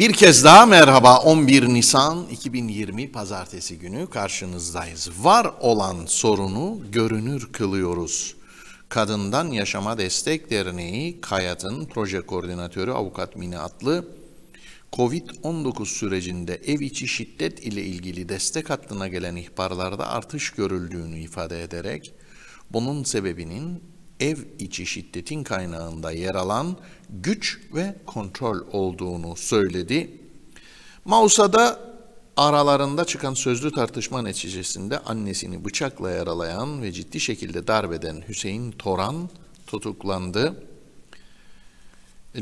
Bir kez daha merhaba 11 Nisan 2020 pazartesi günü karşınızdayız. Var olan sorunu görünür kılıyoruz. Kadından Yaşama Destek Derneği Kayat'ın proje koordinatörü Avukat Mine Atlı Covid-19 sürecinde ev içi şiddet ile ilgili destek hattına gelen ihbarlarda artış görüldüğünü ifade ederek bunun sebebinin ev içi şiddetin kaynağında yer alan güç ve kontrol olduğunu söyledi. Mausa'da aralarında çıkan sözlü tartışma neticesinde annesini bıçakla yaralayan ve ciddi şekilde darbeden Hüseyin Toran tutuklandı.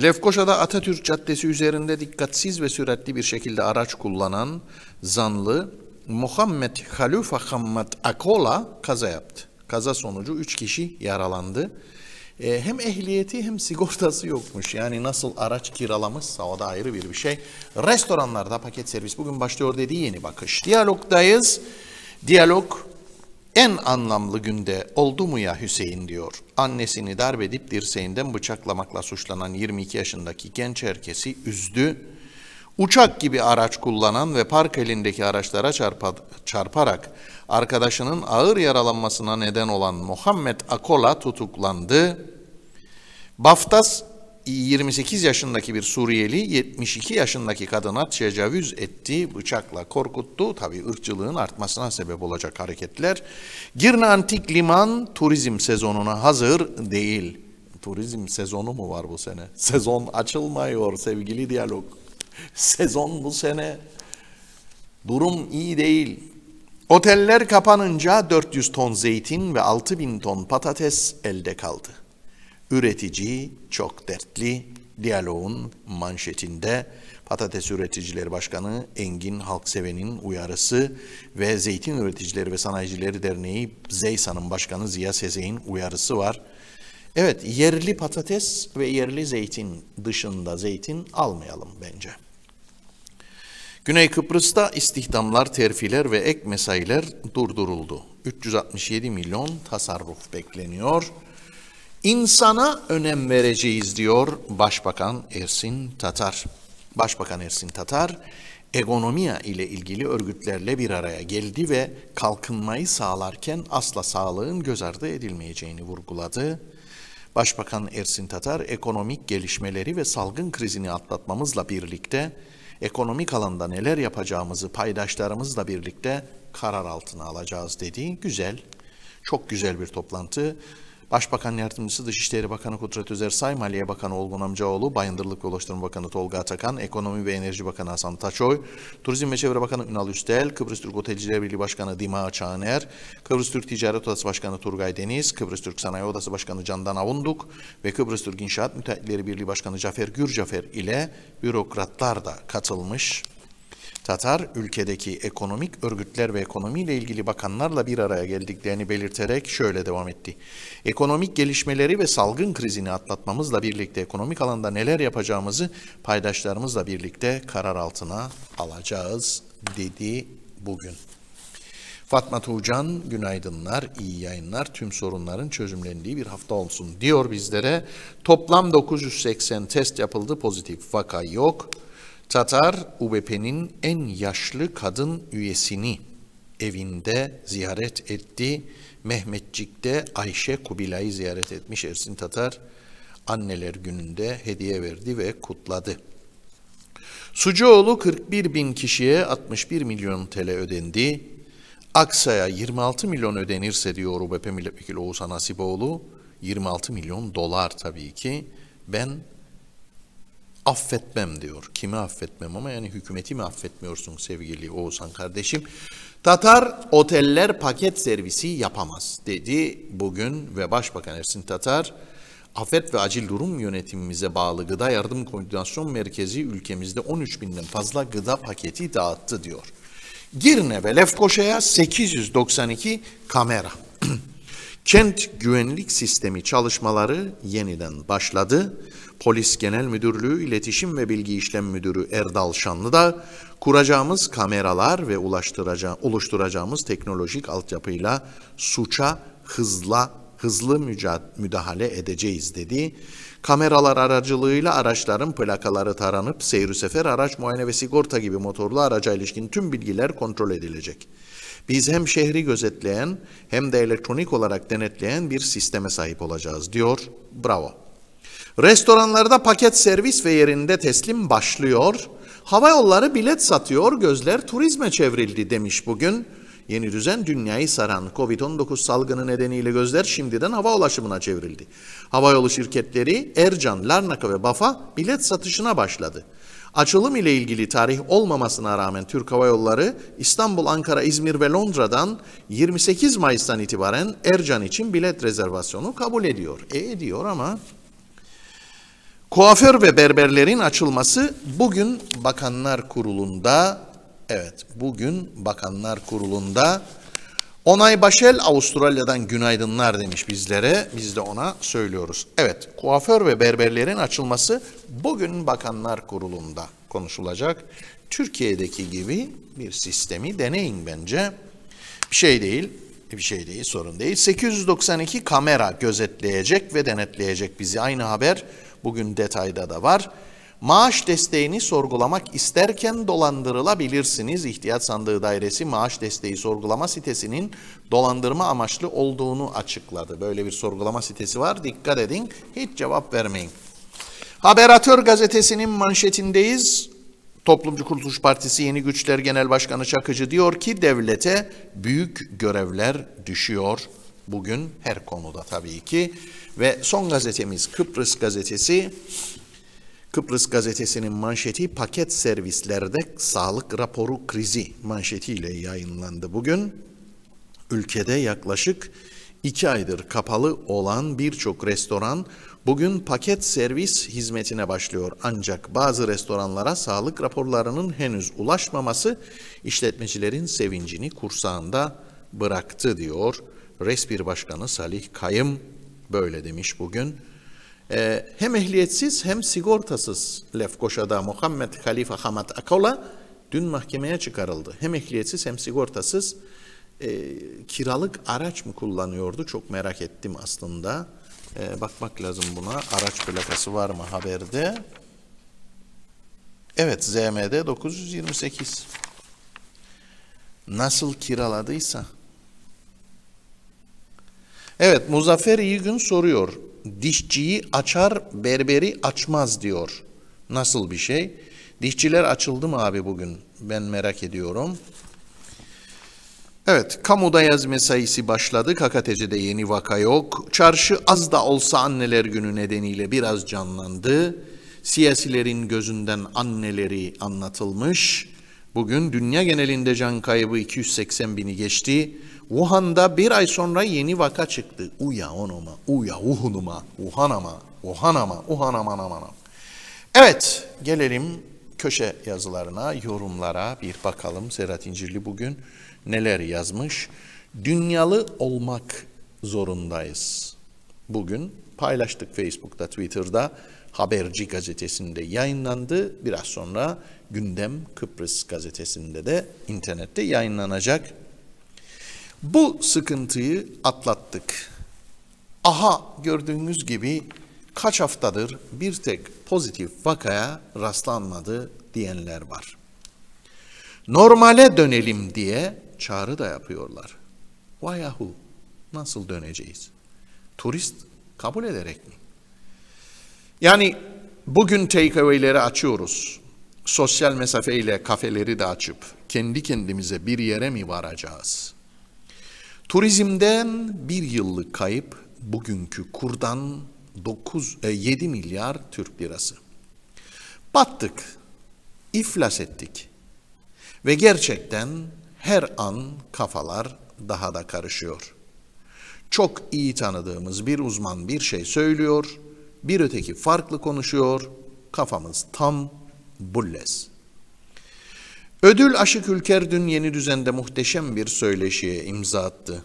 Lefkoşa'da Atatürk Caddesi üzerinde dikkatsiz ve süratli bir şekilde araç kullanan zanlı Muhammed Halufa Hammad Akola kaza yaptı. Kaza sonucu 3 kişi yaralandı. E, hem ehliyeti hem sigortası yokmuş. Yani nasıl araç kiralamışsa o da ayrı bir bir şey. Restoranlarda paket servis bugün başlıyor dediği yeni bakış. Diyalogdayız. Diyalog en anlamlı günde oldu mu ya Hüseyin diyor. Annesini darbedip dirseğinden bıçaklamakla suçlanan 22 yaşındaki genç herkesi üzdü. Uçak gibi araç kullanan ve park elindeki araçlara çarpa, çarparak arkadaşının ağır yaralanmasına neden olan Muhammed Akola tutuklandı. Baftas 28 yaşındaki bir Suriyeli 72 yaşındaki kadına tecavüz etti, bıçakla korkuttu. Tabii ırkçılığın artmasına sebep olacak hareketler. Girne Antik Liman turizm sezonuna hazır değil. Turizm sezonu mu var bu sene? Sezon açılmıyor sevgili diyalog. Sezon bu sene. Durum iyi değil. Oteller kapanınca 400 ton zeytin ve 6000 ton patates elde kaldı. Üretici çok dertli. Diyaloğun manşetinde Patates Üreticileri Başkanı Engin Halkseven'in uyarısı ve Zeytin Üreticileri ve Sanayicileri Derneği Zeysan'ın başkanı Ziya Sezey'in uyarısı var. Evet yerli patates ve yerli zeytin dışında zeytin almayalım bence. Güney Kıbrıs'ta istihdamlar, terfiler ve ek mesailer durduruldu. 367 milyon tasarruf bekleniyor. İnsana önem vereceğiz diyor Başbakan Ersin Tatar. Başbakan Ersin Tatar, ekonomiya ile ilgili örgütlerle bir araya geldi ve kalkınmayı sağlarken asla sağlığın göz ardı edilmeyeceğini vurguladı. Başbakan Ersin Tatar, ekonomik gelişmeleri ve salgın krizini atlatmamızla birlikte ekonomik alanda neler yapacağımızı paydaşlarımızla birlikte karar altına alacağız dediği güzel, çok güzel bir toplantı. Başbakan Yardımcısı Dışişleri Bakanı Kudret Özer Say, Maliye Bakanı Olgun Amcaoğlu, Bayındırlık ve Ulaştırma Bakanı Tolga Atakan, Ekonomi ve Enerji Bakanı Hasan Taçoy, Turizm ve Çevre Bakanı Ünal Üstel, Kıbrıs Türk Otelciler Birliği Başkanı Dima Çağner, Kıbrıs Türk Ticaret Odası Başkanı Turgay Deniz, Kıbrıs Türk Sanayi Odası Başkanı Candan Avunduk ve Kıbrıs Türk İnşaat Müteahhitleri Birliği Başkanı Cafer Gürcafer ile bürokratlar da katılmış Tatar ülkedeki ekonomik örgütler ve ekonomiyle ilgili bakanlarla bir araya geldiklerini belirterek şöyle devam etti. Ekonomik gelişmeleri ve salgın krizini atlatmamızla birlikte ekonomik alanda neler yapacağımızı paydaşlarımızla birlikte karar altına alacağız dedi bugün. Fatma Tuğcan günaydınlar, iyi yayınlar, tüm sorunların çözümlendiği bir hafta olsun diyor bizlere. Toplam 980 test yapıldı, pozitif vaka yok. Tatar UBP'nin en yaşlı kadın üyesini evinde ziyaret etti. Mehmetçik'te Ayşe Kubilay'ı ziyaret etmiş Ersin Tatar. Anneler gününde hediye verdi ve kutladı. Sucuoğlu 41 bin kişiye 61 milyon TL ödendi. Aksa'ya 26 milyon ödenirse diyor UBP Milletvekili Oğuzhan Asiboğlu. 26 milyon dolar tabii ki. Ben affetmem diyor. Kimi affetmem ama yani hükümeti mi affetmiyorsun sevgili Oğuzhan kardeşim? Tatar oteller paket servisi yapamaz dedi bugün ve Başbakan Ersin Tatar afet ve acil durum yönetimimize bağlı gıda yardım koordinasyon merkezi ülkemizde 13 binden fazla gıda paketi dağıttı diyor. Girne ve Lefkoşa'ya 892 kamera. Kent güvenlik sistemi çalışmaları yeniden başladı. Polis Genel Müdürlüğü İletişim ve Bilgi İşlem Müdürü Erdal Şanlı da kuracağımız kameralar ve oluşturacağımız teknolojik altyapıyla suça hızla hızlı müdahale edeceğiz dedi. Kameralar aracılığıyla araçların plakaları taranıp seyir sefer araç muayene ve sigorta gibi motorlu araca ilişkin tüm bilgiler kontrol edilecek. Biz hem şehri gözetleyen hem de elektronik olarak denetleyen bir sisteme sahip olacağız diyor. Bravo. Restoranlarda paket servis ve yerinde teslim başlıyor. Hava yolları bilet satıyor, gözler turizme çevrildi demiş bugün. Yeni düzen dünyayı saran Covid-19 salgını nedeniyle gözler şimdiden hava ulaşımına çevrildi. Havayolu şirketleri Ercan, Larnaka ve Bafa bilet satışına başladı. Açılım ile ilgili tarih olmamasına rağmen Türk Hava Yolları İstanbul, Ankara, İzmir ve Londra'dan 28 Mayıs'tan itibaren Ercan için bilet rezervasyonu kabul ediyor. E ediyor ama Kuaför ve berberlerin açılması bugün Bakanlar Kurulu'nda, evet bugün Bakanlar Kurulu'nda Onay Başel Avustralya'dan günaydınlar demiş bizlere. Biz de ona söylüyoruz. Evet, kuaför ve berberlerin açılması bugün Bakanlar Kurulu'nda konuşulacak. Türkiye'deki gibi bir sistemi deneyin bence. Bir şey değil, bir şey değil, sorun değil. 892 kamera gözetleyecek ve denetleyecek bizi. Aynı haber bugün detayda da var. Maaş desteğini sorgulamak isterken dolandırılabilirsiniz. İhtiyat Sandığı Dairesi maaş desteği sorgulama sitesinin dolandırma amaçlı olduğunu açıkladı. Böyle bir sorgulama sitesi var. Dikkat edin. Hiç cevap vermeyin. Haberatör gazetesinin manşetindeyiz. Toplumcu Kurtuluş Partisi Yeni Güçler Genel Başkanı Çakıcı diyor ki devlete büyük görevler düşüyor Bugün her konuda tabii ki. Ve son gazetemiz Kıbrıs gazetesi. Kıbrıs gazetesinin manşeti paket servislerde sağlık raporu krizi manşetiyle yayınlandı bugün. Ülkede yaklaşık iki aydır kapalı olan birçok restoran bugün paket servis hizmetine başlıyor. Ancak bazı restoranlara sağlık raporlarının henüz ulaşmaması işletmecilerin sevincini kursağında bıraktı diyor Resbir Başkanı Salih Kayım böyle demiş bugün. Ee, hem ehliyetsiz hem sigortasız Lefkoşa'da Muhammed Halife Hamad Akola dün mahkemeye çıkarıldı. Hem ehliyetsiz hem sigortasız e, kiralık araç mı kullanıyordu çok merak ettim aslında. E, bakmak lazım buna araç plakası var mı haberde? Evet ZMD 928 nasıl kiraladıysa Evet Muzaffer iyi gün soruyor. Dişçiyi açar berberi açmaz diyor. Nasıl bir şey? Dişçiler açıldı mı abi bugün? Ben merak ediyorum. Evet, kamuda yaz mesaisi başladı. KKTC'de yeni vaka yok. Çarşı az da olsa anneler günü nedeniyle biraz canlandı. Siyasilerin gözünden anneleri anlatılmış. Bugün dünya genelinde can kaybı 280 bini geçti. Wuhan'da bir ay sonra yeni vaka çıktı. Uya onuma, uya uhunuma, uhanama, uhanama, uhanaman amanam. Evet, gelelim köşe yazılarına, yorumlara bir bakalım. Serhat İncirli bugün neler yazmış? Dünyalı olmak zorundayız. Bugün paylaştık Facebook'ta, Twitter'da. Haberci gazetesinde yayınlandı. Biraz sonra Gündem Kıbrıs gazetesinde de internette yayınlanacak. Bu sıkıntıyı atlattık. Aha gördüğünüz gibi kaç haftadır bir tek pozitif vakaya rastlanmadı diyenler var. Normale dönelim diye çağrı da yapıyorlar. Vayahu nasıl döneceğiz? Turist kabul ederek mi? Yani bugün takeaway'leri açıyoruz. Sosyal mesafeyle kafeleri de açıp kendi kendimize bir yere mi varacağız?'' Turizmden bir yıllık kayıp bugünkü kurdan 9, 7 e, milyar Türk lirası. Battık, iflas ettik ve gerçekten her an kafalar daha da karışıyor. Çok iyi tanıdığımız bir uzman bir şey söylüyor, bir öteki farklı konuşuyor, kafamız tam bullez.'' Ödül Aşık Ülker dün yeni düzende muhteşem bir söyleşiye imza attı.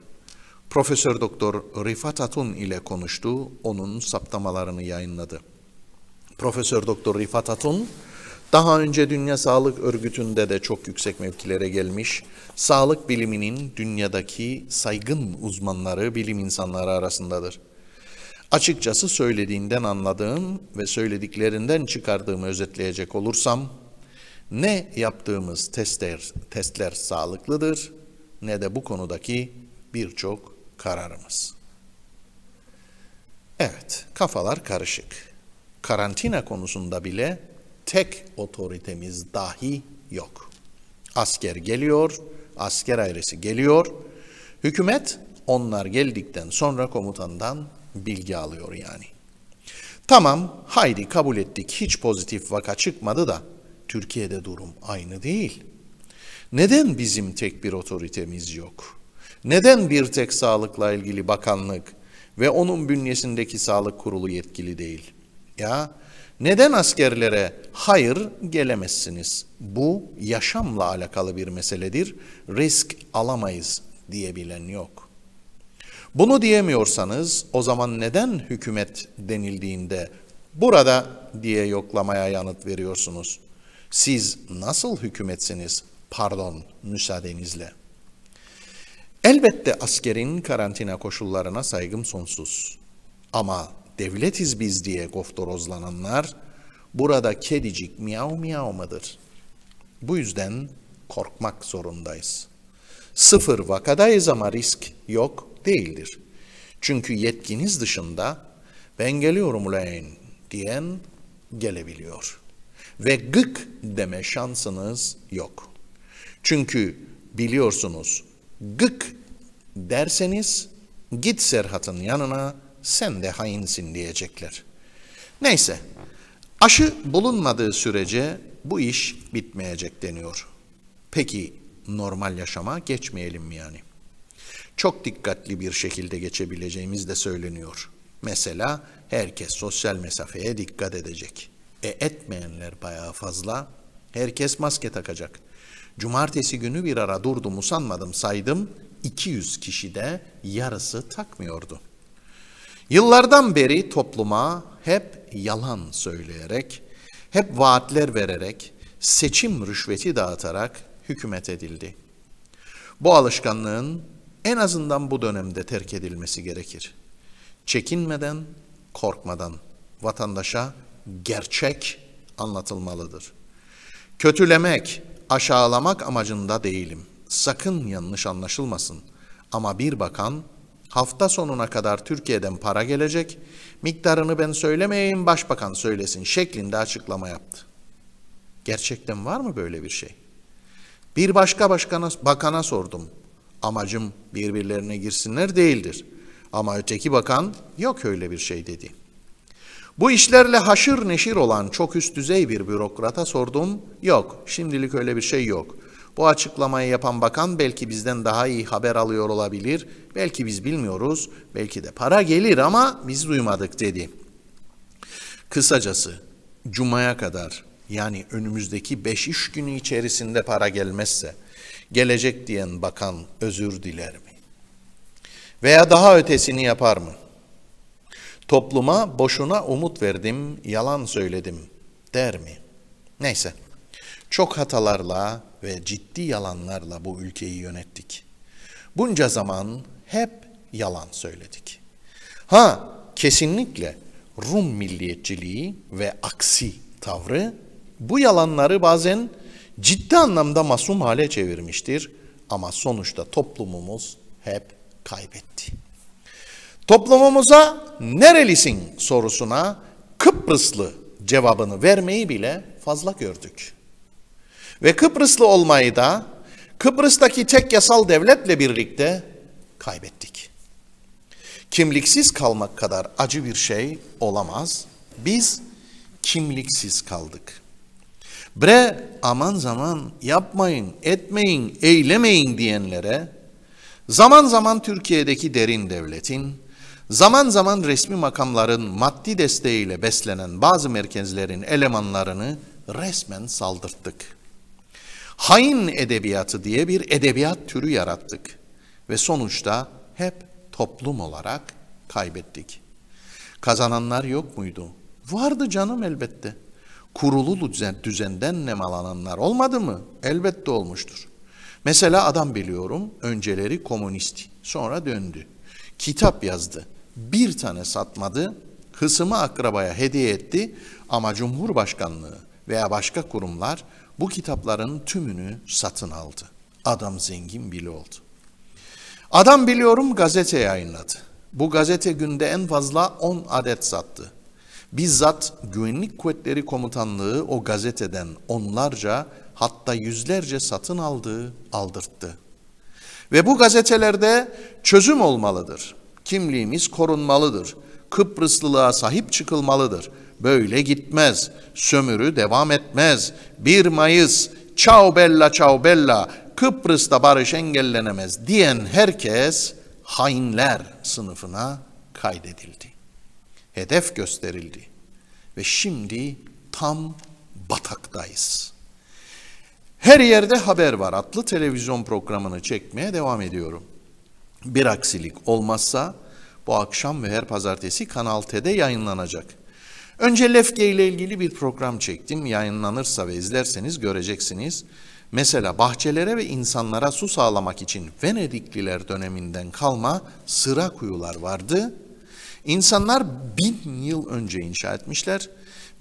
Profesör Doktor Rifat Atun ile konuştu, onun saptamalarını yayınladı. Profesör Doktor Rifat Atun, daha önce Dünya Sağlık Örgütü'nde de çok yüksek mevkilere gelmiş, sağlık biliminin dünyadaki saygın uzmanları, bilim insanları arasındadır. Açıkçası söylediğinden anladığım ve söylediklerinden çıkardığımı özetleyecek olursam, ne yaptığımız testler, testler sağlıklıdır ne de bu konudaki birçok kararımız. Evet, kafalar karışık. Karantina konusunda bile tek otoritemiz dahi yok. Asker geliyor, asker ailesi geliyor. Hükümet onlar geldikten sonra komutandan bilgi alıyor yani. Tamam, haydi kabul ettik. Hiç pozitif vaka çıkmadı da Türkiye'de durum aynı değil. Neden bizim tek bir otoritemiz yok? Neden bir tek sağlıkla ilgili bakanlık ve onun bünyesindeki sağlık kurulu yetkili değil? Ya neden askerlere hayır gelemezsiniz? Bu yaşamla alakalı bir meseledir. Risk alamayız diyebilen yok. Bunu diyemiyorsanız o zaman neden hükümet denildiğinde burada diye yoklamaya yanıt veriyorsunuz? Siz nasıl hükümetsiniz? Pardon, müsaadenizle. Elbette askerin karantina koşullarına saygım sonsuz. Ama devletiz biz diye goftorozlananlar burada kedicik miyav miyav mıdır? Bu yüzden korkmak zorundayız. Sıfır vakadayız ama risk yok değildir. Çünkü yetkiniz dışında ben geliyorum ulan diyen gelebiliyor.'' ve gık deme şansınız yok. Çünkü biliyorsunuz gık derseniz git Serhat'ın yanına sen de hainsin diyecekler. Neyse aşı bulunmadığı sürece bu iş bitmeyecek deniyor. Peki normal yaşama geçmeyelim mi yani? Çok dikkatli bir şekilde geçebileceğimiz de söyleniyor. Mesela herkes sosyal mesafeye dikkat edecek. E etmeyenler bayağı fazla. Herkes maske takacak. Cumartesi günü bir ara durdum usanmadım saydım 200 kişi de yarısı takmıyordu. Yıllardan beri topluma hep yalan söyleyerek, hep vaatler vererek, seçim rüşveti dağıtarak hükümet edildi. Bu alışkanlığın en azından bu dönemde terk edilmesi gerekir. Çekinmeden, korkmadan vatandaşa gerçek anlatılmalıdır. Kötülemek, aşağılamak amacında değilim. Sakın yanlış anlaşılmasın. Ama bir bakan hafta sonuna kadar Türkiye'den para gelecek, miktarını ben söylemeyeyim başbakan söylesin şeklinde açıklama yaptı. Gerçekten var mı böyle bir şey? Bir başka başkana, bakana sordum. Amacım birbirlerine girsinler değildir. Ama öteki bakan yok öyle bir şey dedi.'' Bu işlerle haşır neşir olan çok üst düzey bir bürokrata sordum. Yok, şimdilik öyle bir şey yok. Bu açıklamayı yapan bakan belki bizden daha iyi haber alıyor olabilir. Belki biz bilmiyoruz. Belki de para gelir ama biz duymadık dedi. Kısacası cumaya kadar yani önümüzdeki 5 iş günü içerisinde para gelmezse gelecek diyen bakan özür diler mi? Veya daha ötesini yapar mı? Topluma boşuna umut verdim, yalan söyledim der mi? Neyse. Çok hatalarla ve ciddi yalanlarla bu ülkeyi yönettik. Bunca zaman hep yalan söyledik. Ha, kesinlikle Rum milliyetçiliği ve aksi tavrı bu yalanları bazen ciddi anlamda masum hale çevirmiştir ama sonuçta toplumumuz hep kaybetti. Toplumumuza nerelisin sorusuna Kıbrıslı cevabını vermeyi bile fazla gördük. Ve Kıbrıslı olmayı da Kıbrıs'taki tek yasal devletle birlikte kaybettik. Kimliksiz kalmak kadar acı bir şey olamaz. Biz kimliksiz kaldık. Bre aman zaman yapmayın, etmeyin, eylemeyin diyenlere zaman zaman Türkiye'deki derin devletin Zaman zaman resmi makamların maddi desteğiyle beslenen bazı merkezlerin elemanlarını resmen saldırttık. Hain edebiyatı diye bir edebiyat türü yarattık ve sonuçta hep toplum olarak kaybettik. Kazananlar yok muydu? Vardı canım elbette. Kurulu düzenden nemalananlar olmadı mı? Elbette olmuştur. Mesela adam biliyorum önceleri komünist, sonra döndü. Kitap yazdı. Bir tane satmadı. Kısmı akrabaya hediye etti ama Cumhurbaşkanlığı veya başka kurumlar bu kitapların tümünü satın aldı. Adam zengin bile oldu. Adam biliyorum gazete yayınladı. Bu gazete günde en fazla 10 adet sattı. Bizzat Güvenlik Kuvvetleri Komutanlığı o gazeteden onlarca hatta yüzlerce satın aldığı aldırttı. Ve bu gazetelerde çözüm olmalıdır. Kimliğimiz korunmalıdır. Kıbrıslılığa sahip çıkılmalıdır. Böyle gitmez. Sömürü devam etmez. 1 Mayıs Çao bella çao bella Kıbrıs'ta barış engellenemez diyen herkes hainler sınıfına kaydedildi. Hedef gösterildi ve şimdi tam bataktayız. Her yerde haber var. Atlı televizyon programını çekmeye devam ediyorum. Bir aksilik olmazsa bu akşam ve her pazartesi Kanal T'de yayınlanacak. Önce Lefke ile ilgili bir program çektim. Yayınlanırsa ve izlerseniz göreceksiniz. Mesela bahçelere ve insanlara su sağlamak için Venedikliler döneminden kalma sıra kuyular vardı. İnsanlar bin yıl önce inşa etmişler.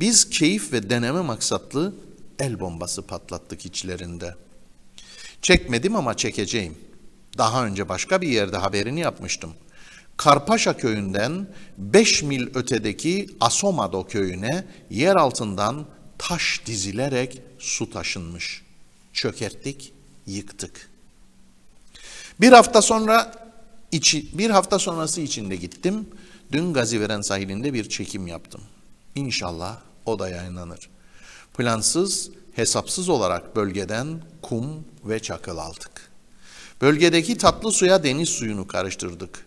Biz keyif ve deneme maksatlı el bombası patlattık içlerinde. Çekmedim ama çekeceğim. Daha önce başka bir yerde haberini yapmıştım. Karpaşa köyünden 5 mil ötedeki Asomado köyüne yer altından taş dizilerek su taşınmış. Çökerttik, yıktık. Bir hafta sonra içi, bir hafta sonrası içinde gittim. Dün Gaziveren sahilinde bir çekim yaptım. İnşallah o da yayınlanır. Plansız, hesapsız olarak bölgeden kum ve çakıl aldık. Bölgedeki tatlı suya deniz suyunu karıştırdık.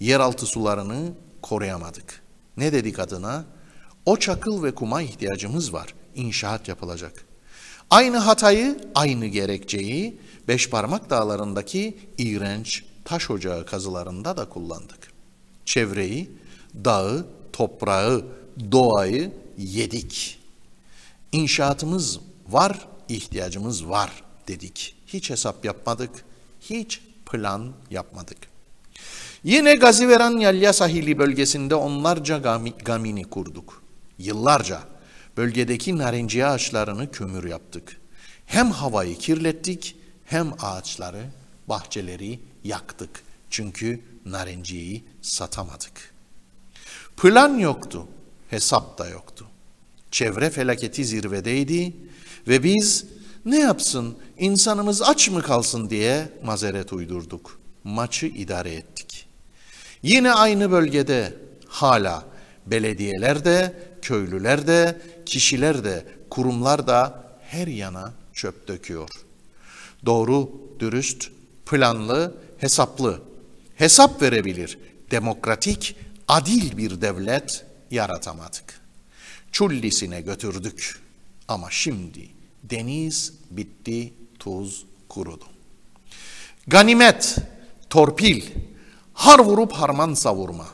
Yeraltı sularını koruyamadık. Ne dedik adına? O çakıl ve kuma ihtiyacımız var. İnşaat yapılacak. Aynı hatayı, aynı gerekçeyi Beşparmak dağlarındaki iğrenç taş ocağı kazılarında da kullandık. Çevreyi, dağı, toprağı, doğayı yedik inşaatımız var, ihtiyacımız var dedik. Hiç hesap yapmadık, hiç plan yapmadık. Yine Gaziveran Yalya sahili bölgesinde onlarca gamini kurduk. Yıllarca bölgedeki narenciye ağaçlarını kömür yaptık. Hem havayı kirlettik hem ağaçları, bahçeleri yaktık. Çünkü narenciyeyi satamadık. Plan yoktu, hesap da yoktu. Çevre felaketi zirvedeydi ve biz ne yapsın insanımız aç mı kalsın diye mazeret uydurduk. Maçı idare ettik. Yine aynı bölgede hala belediyeler de, köylüler de, kişiler de, kurumlar da her yana çöp döküyor. Doğru, dürüst, planlı, hesaplı, hesap verebilir, demokratik, adil bir devlet yaratamadık çullisine götürdük. Ama şimdi deniz bitti, tuz kurudu. Ganimet, torpil, har vurup harman savurma,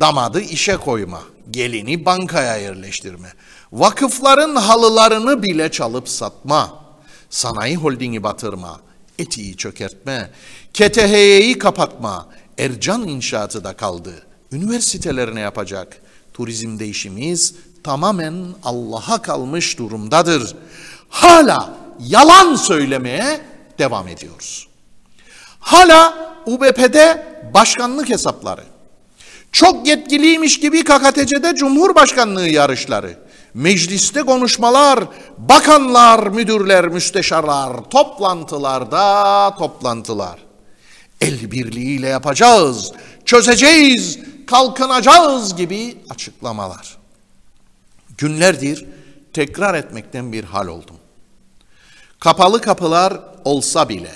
damadı işe koyma, gelini bankaya yerleştirme, vakıfların halılarını bile çalıp satma, sanayi holdingi batırma, etiği çökertme, KTH'yi kapatma, Ercan inşaatı da kaldı, üniversitelerine yapacak, turizm değişimiz tamamen Allah'a kalmış durumdadır. Hala yalan söylemeye devam ediyoruz. Hala UBP'de başkanlık hesapları, çok yetkiliymiş gibi KKTC'de Cumhurbaşkanlığı yarışları, mecliste konuşmalar, bakanlar, müdürler, müsteşarlar, toplantılarda toplantılar. El birliğiyle yapacağız, çözeceğiz, kalkınacağız gibi açıklamalar. Günlerdir tekrar etmekten bir hal oldum. Kapalı kapılar olsa bile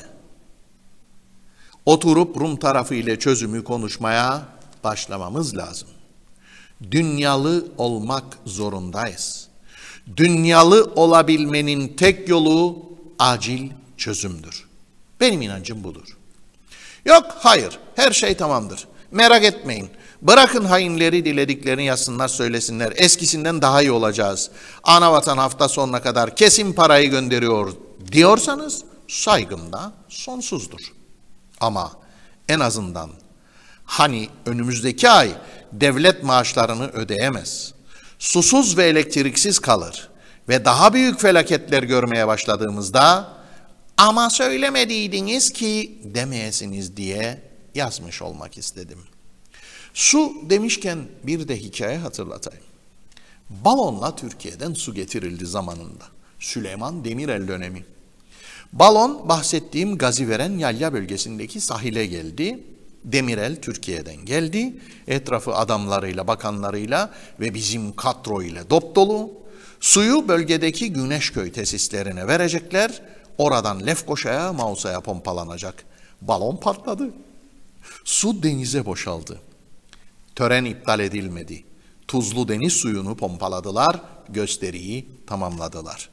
oturup Rum tarafı ile çözümü konuşmaya başlamamız lazım. Dünyalı olmak zorundayız. Dünyalı olabilmenin tek yolu acil çözümdür. Benim inancım budur. Yok, hayır, her şey tamamdır. Merak etmeyin. Bırakın hainleri dilediklerini yazsınlar söylesinler. Eskisinden daha iyi olacağız. Ana vatan hafta sonuna kadar kesin parayı gönderiyor diyorsanız saygım sonsuzdur. Ama en azından hani önümüzdeki ay devlet maaşlarını ödeyemez. Susuz ve elektriksiz kalır ve daha büyük felaketler görmeye başladığımızda ama söylemediydiniz ki demeyesiniz diye yazmış olmak istedim.'' Su demişken bir de hikaye hatırlatayım. Balonla Türkiye'den su getirildi zamanında. Süleyman Demirel dönemi. Balon bahsettiğim Gaziveren Yalya bölgesindeki sahile geldi. Demirel Türkiye'den geldi. Etrafı adamlarıyla, bakanlarıyla ve bizim katro ile dop dolu. Suyu bölgedeki Güneşköy tesislerine verecekler. Oradan Lefkoşa'ya, Mausa'ya pompalanacak. Balon patladı. Su denize boşaldı. Tören iptal edilmedi. Tuzlu deniz suyunu pompaladılar, gösteriyi tamamladılar.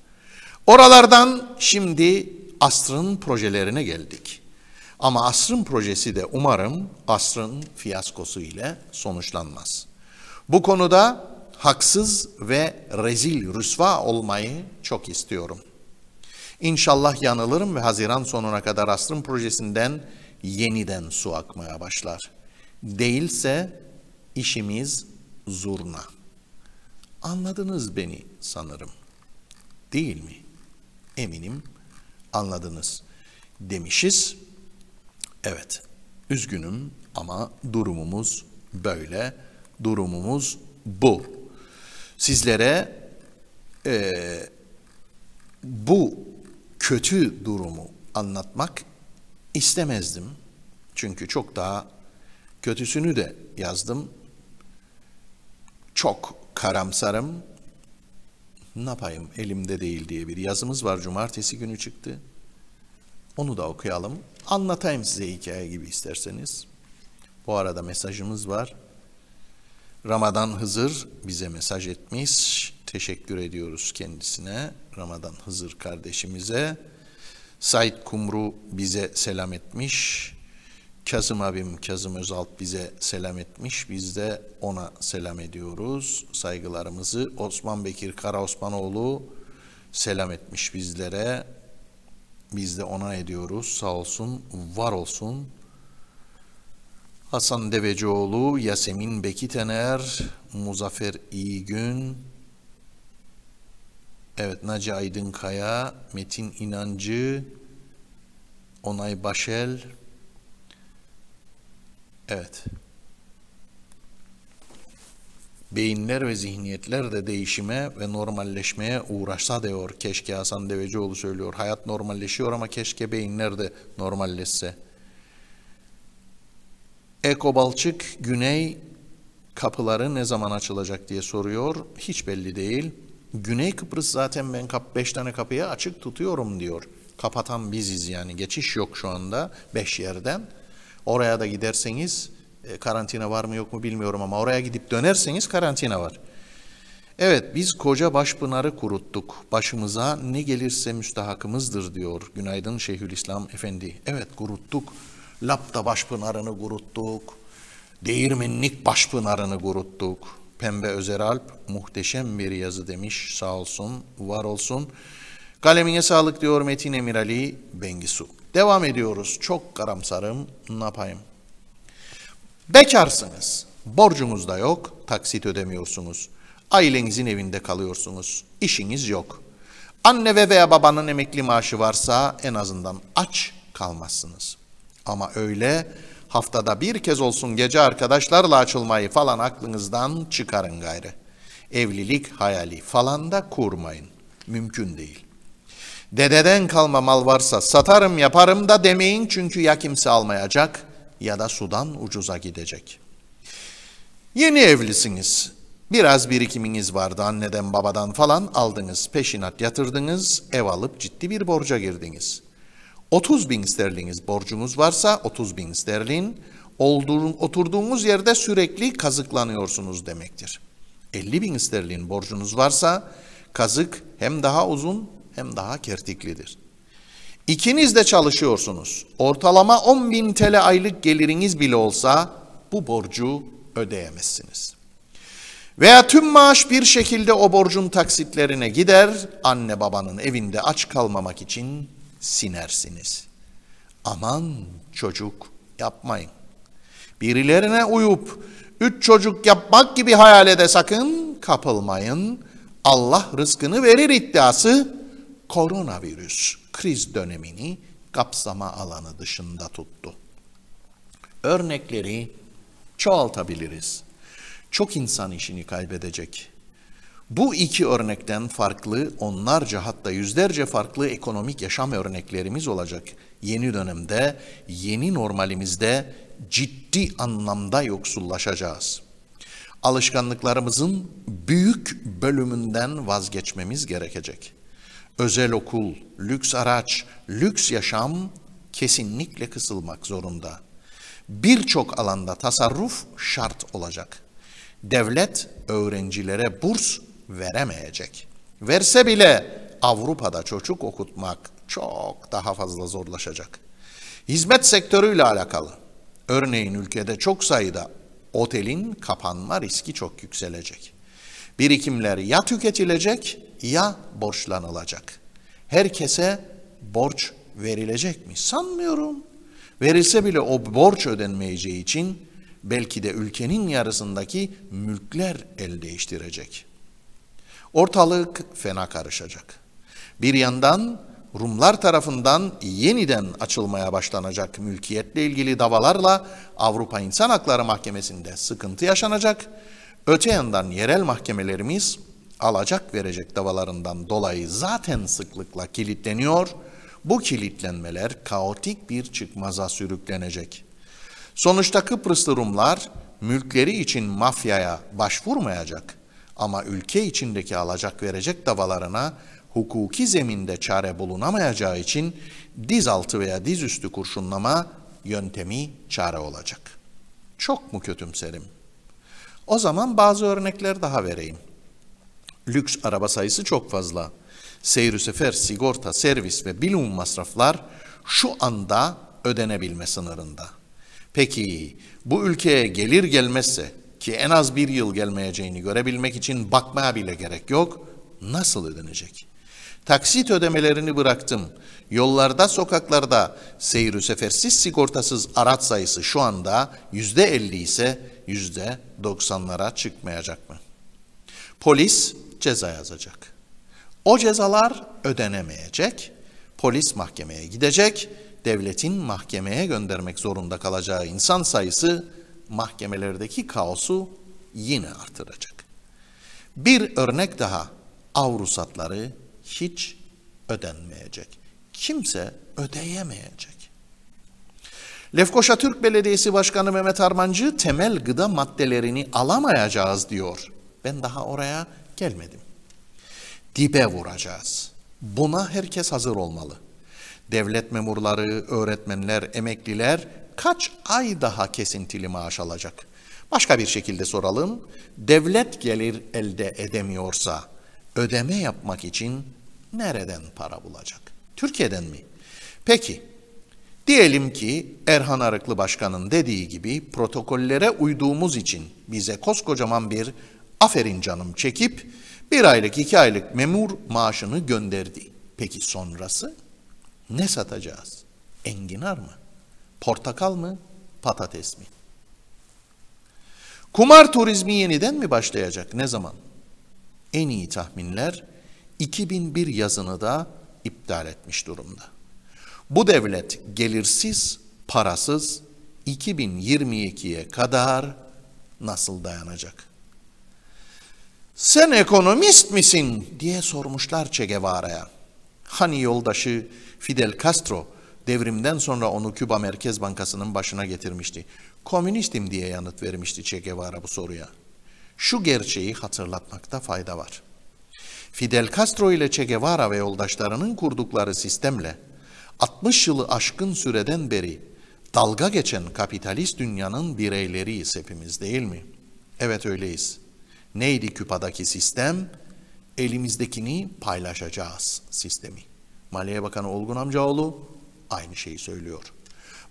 Oralardan şimdi asrın projelerine geldik. Ama asrın projesi de umarım asrın fiyaskosu ile sonuçlanmaz. Bu konuda haksız ve rezil, rüsva olmayı çok istiyorum. İnşallah yanılırım ve Haziran sonuna kadar asrın projesinden yeniden su akmaya başlar. Değilse İşimiz zurna. Anladınız beni sanırım. Değil mi? Eminim anladınız demişiz. Evet, üzgünüm ama durumumuz böyle. Durumumuz bu. Sizlere e, bu kötü durumu anlatmak istemezdim. Çünkü çok daha kötüsünü de yazdım çok karamsarım. Ne yapayım elimde değil diye bir yazımız var. Cumartesi günü çıktı. Onu da okuyalım. Anlatayım size hikaye gibi isterseniz. Bu arada mesajımız var. Ramadan Hızır bize mesaj etmiş. Teşekkür ediyoruz kendisine. Ramadan Hızır kardeşimize. Said Kumru bize selam etmiş. Kazım abim Kazım Özalt bize selam etmiş. Biz de ona selam ediyoruz. Saygılarımızı Osman Bekir Kara Osmanoğlu selam etmiş bizlere. Biz de ona ediyoruz. Sağ olsun, var olsun. Hasan Devecioğlu, Yasemin Bekitener, Muzaffer İyigün, evet Naci Aydınkaya, Metin İnancı, Onay Başel, Evet. Beyinler ve zihniyetler de değişime ve normalleşmeye uğraşsa diyor keşke Hasan Devecioğlu söylüyor. Hayat normalleşiyor ama keşke beyinler de normalleşse. Eko Balçık Güney kapıları ne zaman açılacak diye soruyor. Hiç belli değil. Güney Kıbrıs zaten ben 5 tane kapıyı açık tutuyorum diyor. Kapatan biziz yani geçiş yok şu anda 5 yerden. Oraya da giderseniz e, karantina var mı yok mu bilmiyorum ama oraya gidip dönerseniz karantina var. Evet biz koca başpınarı kuruttuk. Başımıza ne gelirse müstahakımızdır diyor Günaydın Şeyhülislam Efendi. Evet kuruttuk. Lapta başpınarını kuruttuk. Değirmenlik başpınarını kuruttuk. Pembe Özeralp muhteşem bir yazı demiş. Sağ olsun, var olsun. Kalemine sağlık diyor Metin Emirali Bengisu. Devam ediyoruz. Çok karamsarım. Ne yapayım? Bekarsınız. Borcunuz da yok. Taksit ödemiyorsunuz. Ailenizin evinde kalıyorsunuz. İşiniz yok. Anne ve veya babanın emekli maaşı varsa en azından aç kalmazsınız. Ama öyle haftada bir kez olsun gece arkadaşlarla açılmayı falan aklınızdan çıkarın gayrı. Evlilik hayali falan da kurmayın. Mümkün değil. Dededen kalma mal varsa satarım yaparım da demeyin çünkü ya kimse almayacak ya da sudan ucuza gidecek. Yeni evlisiniz. Biraz birikiminiz vardı anneden babadan falan aldınız peşinat yatırdınız ev alıp ciddi bir borca girdiniz. 30 bin sterliniz borcunuz varsa 30 bin sterlin oturduğunuz yerde sürekli kazıklanıyorsunuz demektir. 50 bin sterlin borcunuz varsa kazık hem daha uzun hem daha kertiklidir. İkiniz de çalışıyorsunuz. Ortalama 10 bin TL aylık geliriniz bile olsa bu borcu ödeyemezsiniz. Veya tüm maaş bir şekilde o borcun taksitlerine gider, anne babanın evinde aç kalmamak için sinersiniz. Aman çocuk yapmayın. Birilerine uyup üç çocuk yapmak gibi hayale de sakın kapılmayın. Allah rızkını verir iddiası koronavirüs kriz dönemini kapsama alanı dışında tuttu. Örnekleri çoğaltabiliriz. Çok insan işini kaybedecek. Bu iki örnekten farklı onlarca hatta yüzlerce farklı ekonomik yaşam örneklerimiz olacak. Yeni dönemde, yeni normalimizde ciddi anlamda yoksullaşacağız. Alışkanlıklarımızın büyük bölümünden vazgeçmemiz gerekecek özel okul, lüks araç, lüks yaşam kesinlikle kısılmak zorunda. Birçok alanda tasarruf şart olacak. Devlet öğrencilere burs veremeyecek. Verse bile Avrupa'da çocuk okutmak çok daha fazla zorlaşacak. Hizmet sektörüyle alakalı. Örneğin ülkede çok sayıda otelin kapanma riski çok yükselecek. Birikimler ya tüketilecek ya borçlanılacak. Herkese borç verilecek mi? Sanmıyorum. Verilse bile o borç ödenmeyeceği için belki de ülkenin yarısındaki mülkler el değiştirecek. Ortalık fena karışacak. Bir yandan Rumlar tarafından yeniden açılmaya başlanacak mülkiyetle ilgili davalarla Avrupa İnsan Hakları Mahkemesi'nde sıkıntı yaşanacak. Öte yandan yerel mahkemelerimiz alacak verecek davalarından dolayı zaten sıklıkla kilitleniyor. Bu kilitlenmeler kaotik bir çıkmaza sürüklenecek. Sonuçta Kıbrıslı Rumlar mülkleri için mafyaya başvurmayacak ama ülke içindeki alacak verecek davalarına hukuki zeminde çare bulunamayacağı için diz altı veya diz üstü kurşunlama yöntemi çare olacak. Çok mu kötümserim? O zaman bazı örnekler daha vereyim. Lüks araba sayısı çok fazla. Seyri sefer, sigorta, servis ve bilum masraflar şu anda ödenebilme sınırında. Peki bu ülkeye gelir gelmezse ki en az bir yıl gelmeyeceğini görebilmek için bakmaya bile gerek yok. Nasıl ödenecek? Taksit ödemelerini bıraktım. Yollarda, sokaklarda seyir sefersiz sigortasız araç sayısı şu anda yüzde elli ise yüzde doksanlara çıkmayacak mı? Polis ceza yazacak. O cezalar ödenemeyecek, polis mahkemeye gidecek, devletin mahkemeye göndermek zorunda kalacağı insan sayısı mahkemelerdeki kaosu yine artıracak. Bir örnek daha, avrusatları hiç ödenmeyecek. Kimse ödeyemeyecek. Lefkoşa Türk Belediyesi Başkanı Mehmet Armancı temel gıda maddelerini alamayacağız diyor. Ben daha oraya gelmedim. Dibe vuracağız. Buna herkes hazır olmalı. Devlet memurları, öğretmenler, emekliler kaç ay daha kesintili maaş alacak? Başka bir şekilde soralım. Devlet gelir elde edemiyorsa ödeme yapmak için nereden para bulacak? Türkiye'den mi? Peki Diyelim ki Erhan Arıklı Başkan'ın dediği gibi protokollere uyduğumuz için bize koskocaman bir aferin canım çekip bir aylık iki aylık memur maaşını gönderdi. Peki sonrası? Ne satacağız? Enginar mı? Portakal mı? Patates mi? Kumar turizmi yeniden mi başlayacak? Ne zaman? En iyi tahminler 2001 yazını da iptal etmiş durumda. Bu devlet gelirsiz, parasız 2022'ye kadar nasıl dayanacak? Sen ekonomist misin diye sormuşlar Che Guevara'ya. Hani yoldaşı Fidel Castro devrimden sonra onu Küba Merkez Bankası'nın başına getirmişti. Komünistim diye yanıt vermişti Che Guevara bu soruya. Şu gerçeği hatırlatmakta fayda var. Fidel Castro ile Che Guevara ve yoldaşlarının kurdukları sistemle 60 yılı aşkın süreden beri dalga geçen kapitalist dünyanın bireyleriyiz hepimiz değil mi? Evet öyleyiz. Neydi küpadaki sistem? Elimizdekini paylaşacağız sistemi. Maliye Bakanı Olgun Amcaoğlu aynı şeyi söylüyor.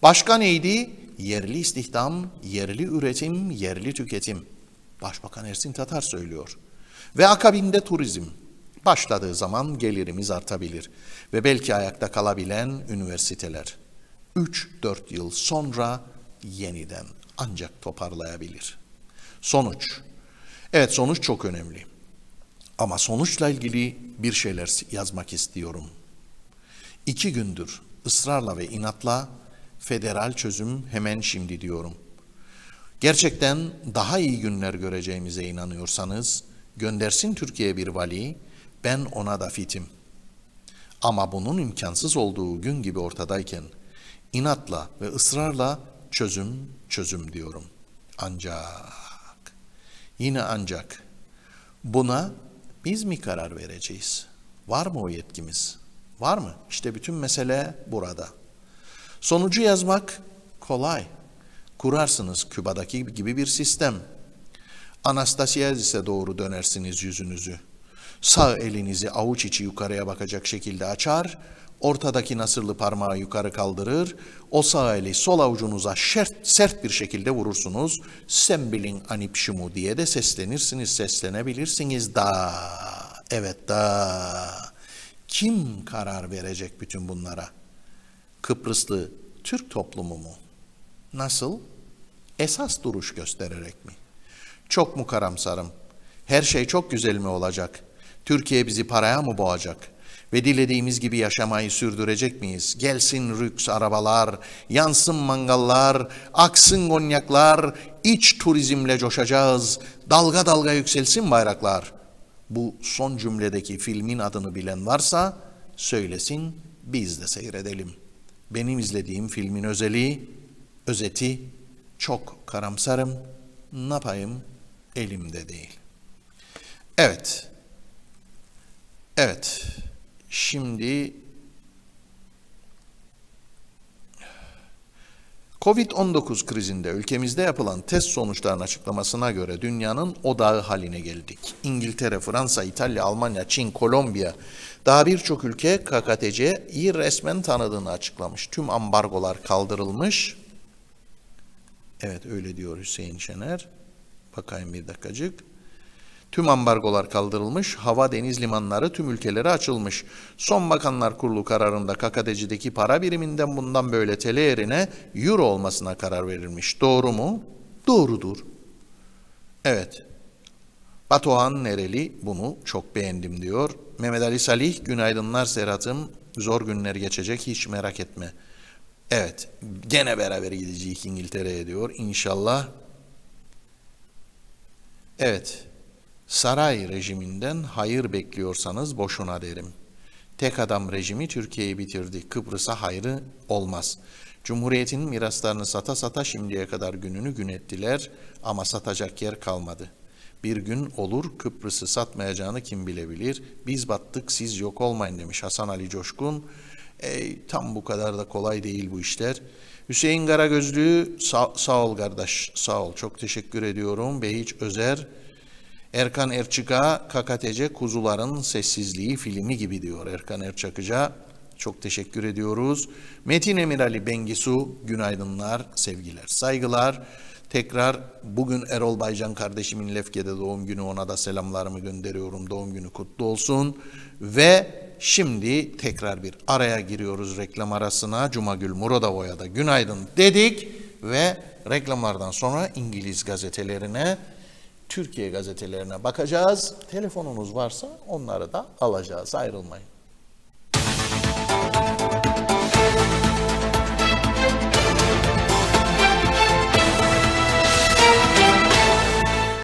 Başka neydi? Yerli istihdam, yerli üretim, yerli tüketim. Başbakan Ersin Tatar söylüyor. Ve akabinde turizm. Başladığı zaman gelirimiz artabilir ve belki ayakta kalabilen üniversiteler 3-4 yıl sonra yeniden ancak toparlayabilir. Sonuç Evet sonuç çok önemli. Ama sonuçla ilgili bir şeyler yazmak istiyorum. İki gündür ısrarla ve inatla federal çözüm hemen şimdi diyorum. Gerçekten daha iyi günler göreceğimize inanıyorsanız göndersin Türkiye'ye bir vali, ben ona da fitim. Ama bunun imkansız olduğu gün gibi ortadayken inatla ve ısrarla çözüm çözüm diyorum. Ancak Yine ancak buna biz mi karar vereceğiz? Var mı o yetkimiz? Var mı? İşte bütün mesele burada. Sonucu yazmak kolay. Kurarsınız Küba'daki gibi bir sistem. Anastasiyazis'e doğru dönersiniz yüzünüzü. Sağ elinizi avuç içi yukarıya bakacak şekilde açar, ortadaki nasırlı parmağı yukarı kaldırır, o sağ eli sol avucunuza şert, sert bir şekilde vurursunuz. Sembilin anipşimu diye de seslenirsiniz, seslenebilirsiniz da. Evet da. Kim karar verecek bütün bunlara? Kıbrıslı Türk toplumu mu? Nasıl? Esas duruş göstererek mi? Çok mu karamsarım? Her şey çok güzel mi olacak? Türkiye bizi paraya mı boğacak? Ve dilediğimiz gibi yaşamayı sürdürecek miyiz? Gelsin rüks arabalar, yansın mangallar, aksın gonyaklar, iç turizmle coşacağız, dalga dalga yükselsin bayraklar. Bu son cümledeki filmin adını bilen varsa söylesin, biz de seyredelim. Benim izlediğim filmin özelliği özeti çok karamsarım, napayım elimde değil. Evet, Evet. Şimdi Covid-19 krizinde ülkemizde yapılan test sonuçlarının açıklamasına göre dünyanın odağı haline geldik. İngiltere, Fransa, İtalya, Almanya, Çin, Kolombiya daha birçok ülke KKTC'yi resmen tanıdığını açıklamış. Tüm ambargolar kaldırılmış. Evet öyle diyor Hüseyin Şener. Bakayım bir dakikacık. Tüm ambargolar kaldırılmış, hava deniz limanları tüm ülkelere açılmış. Son Bakanlar Kurulu kararında KKDC'deki para biriminden bundan böyle TL yerine euro olmasına karar verilmiş. Doğru mu? Doğrudur. Evet. Batuhan Nereli bunu çok beğendim diyor. Mehmet Ali Salih günaydınlar Serhat'ım. Zor günler geçecek hiç merak etme. Evet gene beraber gideceğiz İngiltere'ye diyor. İnşallah. Evet. Saray rejiminden hayır bekliyorsanız boşuna derim. Tek adam rejimi Türkiye'yi bitirdi. Kıbrıs'a hayrı olmaz. Cumhuriyetin miraslarını sata sata şimdiye kadar gününü gün ettiler ama satacak yer kalmadı. Bir gün olur Kıbrıs'ı satmayacağını kim bilebilir? Biz battık siz yok olmayın demiş Hasan Ali Coşkun. E, tam bu kadar da kolay değil bu işler. Hüseyin Karagözlü sağ, sağ ol kardeş sağ ol çok teşekkür ediyorum. Behiç Özer Erkan Erçik'a KKTC Kuzuların Sessizliği filmi gibi diyor Erkan Erçakıca. Çok teşekkür ediyoruz. Metin Emirali Bengisu günaydınlar, sevgiler, saygılar. Tekrar bugün Erol Baycan kardeşimin Lefke'de doğum günü ona da selamlarımı gönderiyorum. Doğum günü kutlu olsun. Ve şimdi tekrar bir araya giriyoruz reklam arasına. Cumagül Muradavoy'a da günaydın dedik ve reklamlardan sonra İngiliz gazetelerine Türkiye gazetelerine bakacağız. Telefonunuz varsa onları da alacağız. Ayrılmayın.